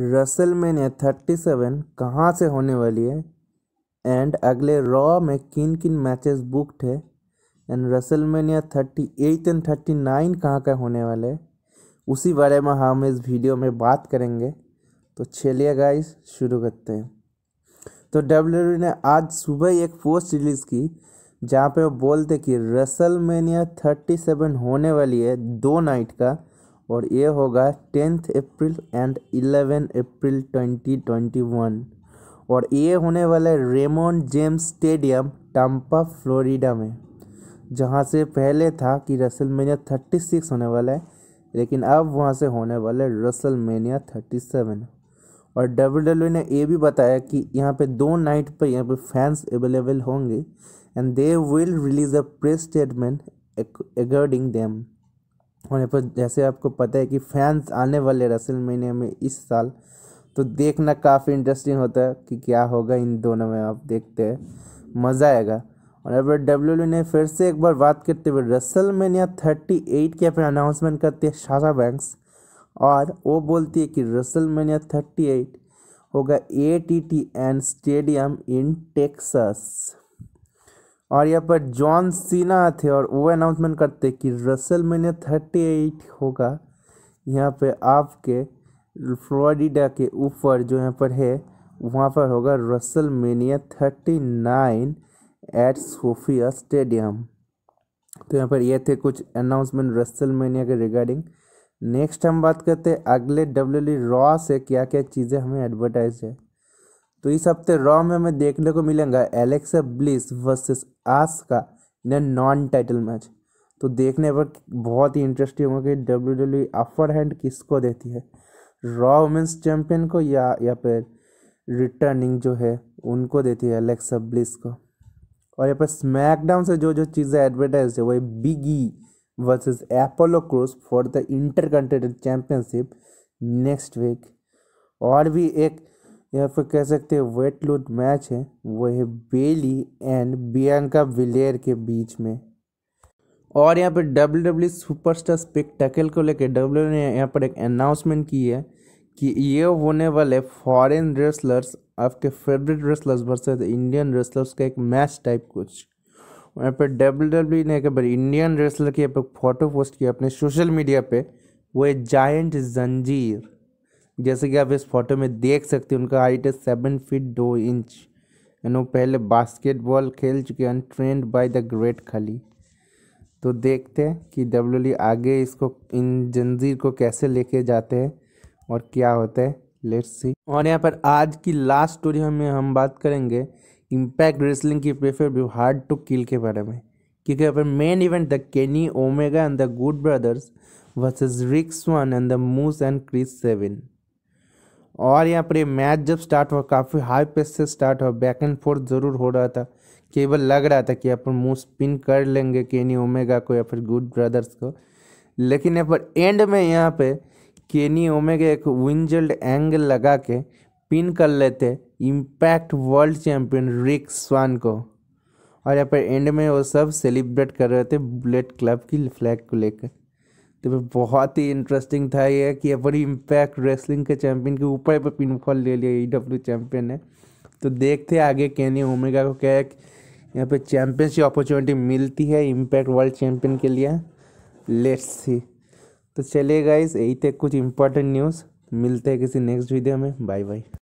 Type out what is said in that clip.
Russell WrestleMania thirty seven कहाँ से होने वाली है एंड अगले रॉ में किन किन मैचेस बुकड है and WrestleMania thirty eight and thirty nine कहाँ का होने वाले हैं उसी बारे में हम इस वीडियो में बात करेंगे तो चलिए गाइस शुरू करते हैं तो डब्ल्यू e ने आज सुबह एक पोस्ट रिलीज़ की जहाँ पे वो बोलते कि रसल मैनिया थर्टी सेवन होने वाली है दो नाइट का और ये होगा tenth April and eleven April twenty twenty one और ये होने वाला है Raymond James stadium Tampa Florida में जहाँ से पहले था कि रसल मेनिया थर्टी सिक्स होने वाला है लेकिन अब वहाँ से होने वाला है रसल मेनिया थर्टी सेवन और डब्ल्यू डब्ल्यू ने ये भी बताया कि यहाँ पे दो नाइट पर यहाँ पे फैंस अवेलेबल होंगे and they will release a press statement according them होने पर जैसे आपको पता है कि फैंस आने वाले रसल महीने में इस साल तो देखना काफ़ी इंटरेस्टिंग होता है कि क्या होगा इन दोनों में आप देखते हैं मज़ा आएगा और अब डब्ल्यू e ने फिर से एक बार बात करते हुए रसल मैनिया थर्टी एट के अपने अनाउंसमेंट करती है शारा बैंक्स और वो बोलती है कि रसल मैनिया थर्टी एट होगा A T T and stadium in Texas और यहाँ पर जॉन सीना थे और वो अनाउंसमेंट करते कि रसल मैंने थर्टी एट होगा यहाँ पे आपके फ्लोरिडा के ऊपर जो यहाँ पर है वहाँ पर होगा WrestleMania thirty nine at SoFi stadium तो यहाँ पर ये थे कुछ अनाउंसमेंट रसल मेनिया के रिगार्डिंग नेक्स्ट हम बात करते हैं अगले डब्ल्यू रॉ e से क्या क्या चीज़ें हमें एडवर्टाइज है तो इस हफ्ते रॉ में हमें देखने को मिलेगा एलेक्सा ब्लिस वर्सेस आस का इन नॉन टाइटल मैच तो देखने पर बहुत ही इंटरेस्टिंग होगा कि डब्ल्यू डब्ल्यू अपर हैंड किसको देती है रॉ वुमेंस चैम्पियन को या या फिर रिटर्निंग जो है उनको देती है एलेक्सा ब्लिस को और यहाँ पर स्मैकडाउन से जो जो चीज़ें एडवर्टाइज है वही Biggie versus Apollo Crews for the intercontinental championship next week और भी एक यहाँ पर कह सकते हैं वेट लूट मैच है वो है बेली एंड बियंका विलेयर के बीच में और यहाँ पर डब्ल्यू डब्ल्यू सुपरस्टार स्पेक्टाकल को लेकर डब्ल्यू e ने यहाँ पर एक अनाउंसमेंट की है कि ये होने वाले फॉरेन रेसलर्स आपके favourite wrestlers versus Indian wrestlers का एक मैच टाइप कुछ यहाँ पर डब्ल्यू डब्ल्यू ने एक बार इंडियन रेसलर की यहाँ पर फोटो पोस्ट किया अपने सोशल मीडिया पे वो है जायंट जंजीर जैसे कि आप इस फोटो में देख सकते हैं उनका हाइट है सेवन फीट दो इंच एंड वो पहले बास्केटबॉल खेल चुके हैं ट्रेंड बाय द ग्रेट खली तो देखते हैं कि डब्ल्यू e आगे इसको इन जंजीर को कैसे लेके जाते हैं और क्या होता है लेट्स सी और यहाँ पर आज की लास्ट स्टोरी में हम बात करेंगे इम्पैक्ट रेसलिंग की pay per view hard to kill के बारे में क्योंकि यहाँ पर main event the Kenny Omega and the Good Brothers versus Rich Swann and the Moose and Chris Sabin और यहाँ पर ये मैच जब स्टार्ट हुआ काफ़ी हाई पेस से स्टार्ट हुआ बैक एंड फोर्थ ज़रूर हो रहा था केवल लग रहा था कि अपन मुँह स्पिन कर लेंगे केनी ओमेगा को या फिर गुड ब्रदर्स को लेकिन यहाँ पर एंड में यहाँ पे केनी ओमेगा एक विंजल्ड एंगल लगा के पिन कर लेते impact world champion Rich Swann को और यहाँ पर एंड में वो सब सेलिब्रेट कर रहे थे बुलेट क्लब की फ्लैग को लेकर तो बहुत ही इंटरेस्टिंग था ये कि एवरी इम्पैक्ट रेसलिंग के चैंपियन के ऊपर पर पिनफॉल ले लिया ई डब्ल्यू चैम्पियन है तो देखते आगे कैनी ओमेगा को क्या यहाँ पे चैम्पियनशिप अपॉर्चुनिटी मिलती है इम्पैक्ट वर्ल्ड चैम्पियन के लिए लेट्स सी तो चलिए गाइस यही थे कुछ इंपॉर्टेंट न्यूज़ मिलते हैं किसी नेक्स्ट वीडियो में बाय बाय